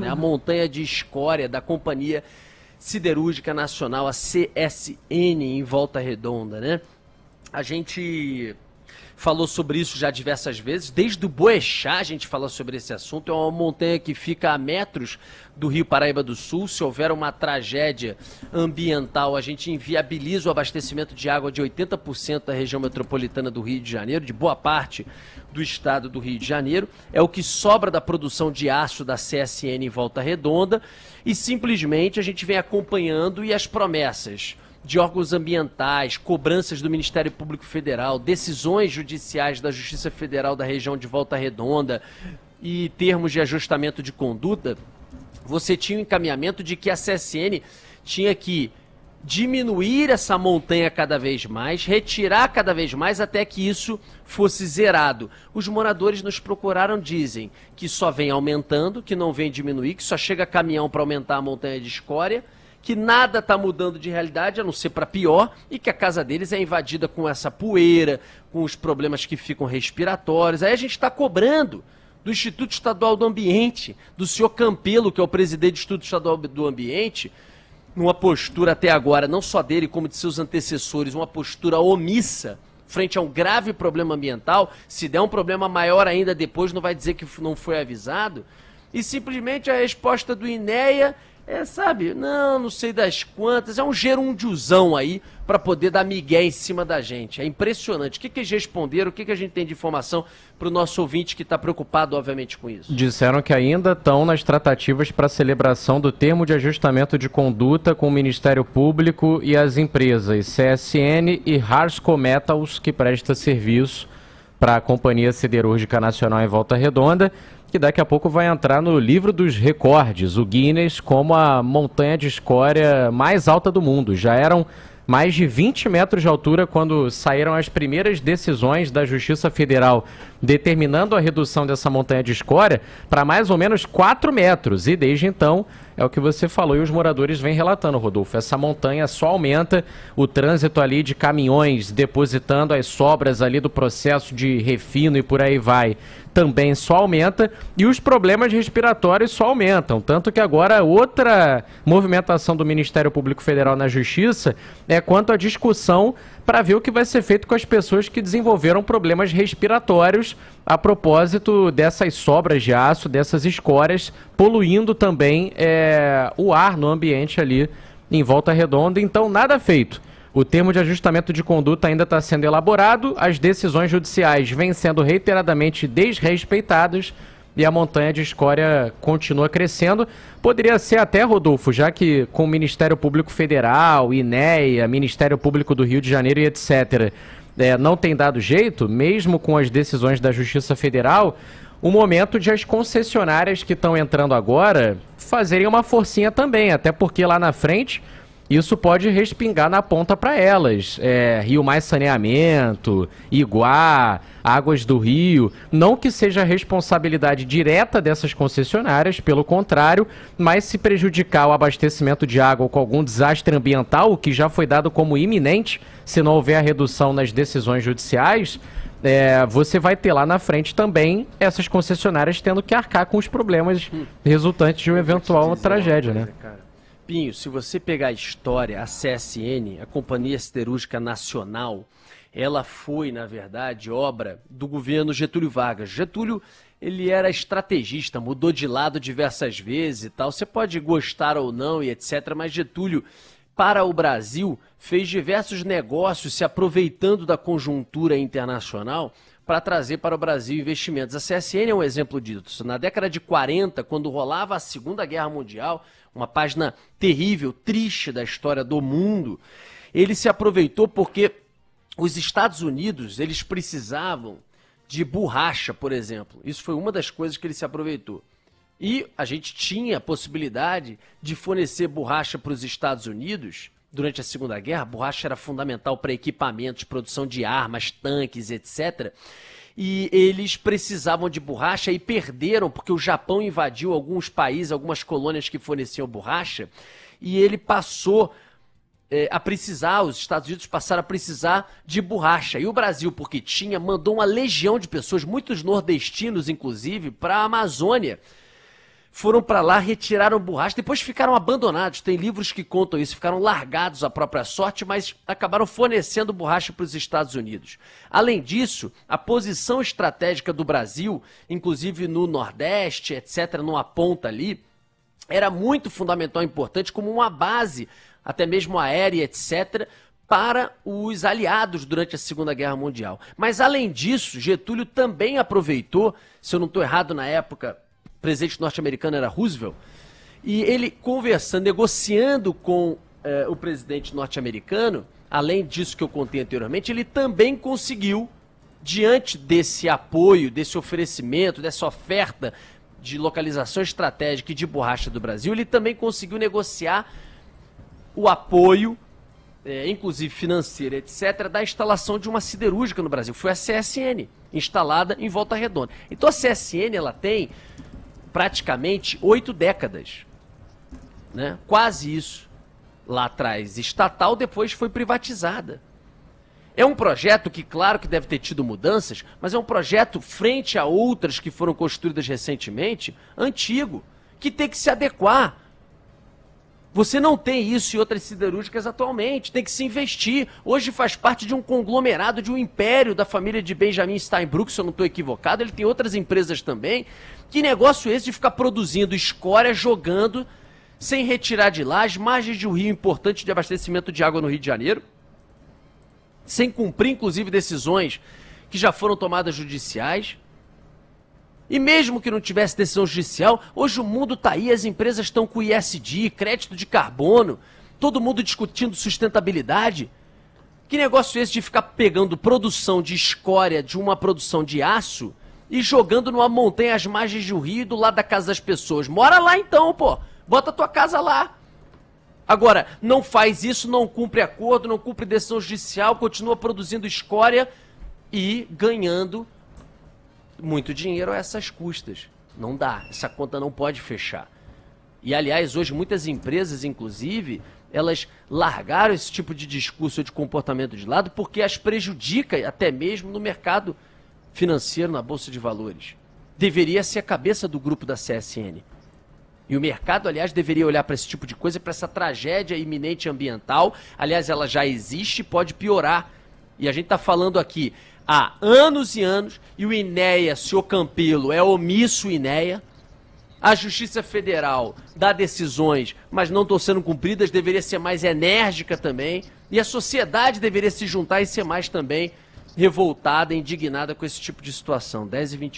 Né, a uhum. montanha de escória da Companhia Siderúrgica Nacional, a CSN, em Volta Redonda, né? A gente falou sobre isso já diversas vezes. Desde o Boechat a gente fala sobre esse assunto. É uma montanha que fica a metros do Rio Paraíba do Sul. Se houver uma tragédia ambiental, a gente inviabiliza o abastecimento de água de 80% da região metropolitana do Rio de Janeiro, de boa parte do estado do Rio de Janeiro. É o que sobra da produção de aço da CSN em Volta Redonda. E simplesmente a gente vem acompanhando e as promessas de órgãos ambientais, cobranças do Ministério Público Federal, decisões judiciais da Justiça Federal da região de Volta Redonda e termos de ajustamento de conduta, você tinha o encaminhamento de que a CSN tinha que diminuir essa montanha cada vez mais, retirar cada vez mais até que isso fosse zerado. Os moradores nos procuraram, dizem que só vem aumentando, que não vem diminuir, que só chega caminhão para aumentar a montanha de escória que nada está mudando de realidade, a não ser para pior, e que a casa deles é invadida com essa poeira, com os problemas que ficam respiratórios. Aí a gente está cobrando do Instituto Estadual do Ambiente, do senhor Campelo, que é o presidente do Instituto Estadual do Ambiente, numa postura até agora, não só dele, como de seus antecessores, uma postura omissa frente a um grave problema ambiental. Se der um problema maior ainda depois, não vai dizer que não foi avisado e simplesmente a resposta do INEA é, sabe, não, não sei das quantas, é um gerundiozão aí para poder dar migué em cima da gente. É impressionante. O que, que eles responderam, o que, que a gente tem de informação para o nosso ouvinte que está preocupado, obviamente, com isso? Disseram que ainda estão nas tratativas para a celebração do termo de ajustamento de conduta com o Ministério Público e as empresas CSN e Harsco Metals, que presta serviço para a Companhia Siderúrgica Nacional em Volta Redonda que daqui a pouco vai entrar no livro dos recordes, o Guinness, como a montanha de escória mais alta do mundo. Já eram mais de 20 metros de altura quando saíram as primeiras decisões da Justiça Federal determinando a redução dessa montanha de escória para mais ou menos 4 metros. E desde então é o que você falou e os moradores vêm relatando, Rodolfo. Essa montanha só aumenta o trânsito ali de caminhões depositando as sobras ali do processo de refino e por aí vai. Também só aumenta e os problemas respiratórios só aumentam. Tanto que agora outra movimentação do Ministério Público Federal na Justiça é quanto à discussão para ver o que vai ser feito com as pessoas que desenvolveram problemas respiratórios a propósito dessas sobras de aço, dessas escórias, poluindo também é, o ar no ambiente ali em volta redonda. Então, nada feito. O termo de ajustamento de conduta ainda está sendo elaborado, as decisões judiciais vêm sendo reiteradamente desrespeitadas e a montanha de escória continua crescendo. Poderia ser até, Rodolfo, já que com o Ministério Público Federal, INEA, Ministério Público do Rio de Janeiro e etc., é, não tem dado jeito, mesmo com as decisões da Justiça Federal, o momento de as concessionárias que estão entrando agora fazerem uma forcinha também, até porque lá na frente isso pode respingar na ponta para elas. É, Rio Mais Saneamento, Iguá, Águas do Rio. Não que seja responsabilidade direta dessas concessionárias, pelo contrário, mas se prejudicar o abastecimento de água com algum desastre ambiental, o que já foi dado como iminente, se não houver a redução nas decisões judiciais, é, você vai ter lá na frente também essas concessionárias tendo que arcar com os problemas resultantes de uma eventual tragédia, né? Cara. Pinho, se você pegar a história, a CSN, a Companhia Siderúrgica Nacional, ela foi, na verdade, obra do governo Getúlio Vargas. Getúlio, ele era estrategista, mudou de lado diversas vezes e tal. Você pode gostar ou não e etc, mas Getúlio para o Brasil fez diversos negócios se aproveitando da conjuntura internacional para trazer para o Brasil investimentos. A CSN é um exemplo disso. Na década de 40, quando rolava a Segunda Guerra Mundial, uma página terrível, triste da história do mundo, ele se aproveitou porque os Estados Unidos, eles precisavam de borracha, por exemplo. Isso foi uma das coisas que ele se aproveitou. E a gente tinha a possibilidade de fornecer borracha para os Estados Unidos Durante a Segunda Guerra, a borracha era fundamental para equipamentos, produção de armas, tanques, etc. E eles precisavam de borracha e perderam, porque o Japão invadiu alguns países, algumas colônias que forneciam borracha, e ele passou é, a precisar, os Estados Unidos passaram a precisar de borracha. E o Brasil, porque tinha, mandou uma legião de pessoas, muitos nordestinos inclusive, para a Amazônia foram para lá, retiraram borracha, depois ficaram abandonados. Tem livros que contam isso, ficaram largados à própria sorte, mas acabaram fornecendo borracha para os Estados Unidos. Além disso, a posição estratégica do Brasil, inclusive no Nordeste, etc., numa ponta ali, era muito fundamental e importante como uma base, até mesmo aérea, etc., para os aliados durante a Segunda Guerra Mundial. Mas além disso, Getúlio também aproveitou, se eu não estou errado na época, presidente norte-americano era Roosevelt, e ele conversando, negociando com eh, o presidente norte-americano, além disso que eu contei anteriormente, ele também conseguiu, diante desse apoio, desse oferecimento, dessa oferta de localização estratégica e de borracha do Brasil, ele também conseguiu negociar o apoio, é, inclusive financeiro, etc., da instalação de uma siderúrgica no Brasil. Foi a CSN, instalada em Volta Redonda. Então a CSN ela tem praticamente oito décadas. Né? Quase isso. Lá atrás, estatal, depois foi privatizada. É um projeto que, claro que deve ter tido mudanças, mas é um projeto, frente a outras que foram construídas recentemente, antigo, que tem que se adequar você não tem isso em outras siderúrgicas atualmente, tem que se investir. Hoje faz parte de um conglomerado, de um império da família de Benjamin Steinbrück, se eu não estou equivocado. Ele tem outras empresas também. Que negócio é esse de ficar produzindo escória, jogando, sem retirar de lá, as margens de um rio importante de abastecimento de água no Rio de Janeiro, sem cumprir, inclusive, decisões que já foram tomadas judiciais. E mesmo que não tivesse decisão judicial, hoje o mundo está aí, as empresas estão com ISD, crédito de carbono, todo mundo discutindo sustentabilidade. Que negócio é esse de ficar pegando produção de escória de uma produção de aço e jogando numa montanha às margens de um rio do lado da casa das pessoas? Mora lá então, pô! Bota tua casa lá! Agora, não faz isso, não cumpre acordo, não cumpre decisão judicial, continua produzindo escória e ganhando muito dinheiro a essas custas. Não dá, essa conta não pode fechar. E aliás, hoje muitas empresas, inclusive, elas largaram esse tipo de discurso de comportamento de lado porque as prejudica até mesmo no mercado financeiro, na bolsa de valores. Deveria ser a cabeça do grupo da CSN. E o mercado, aliás, deveria olhar para esse tipo de coisa, para essa tragédia iminente ambiental. Aliás, ela já existe, pode piorar. E a gente está falando aqui há anos e anos e o INEA, senhor Campelo, é omisso INEA. A Justiça Federal dá decisões, mas não estão sendo cumpridas, deveria ser mais enérgica também. E a sociedade deveria se juntar e ser mais também revoltada, indignada com esse tipo de situação. 10 e 20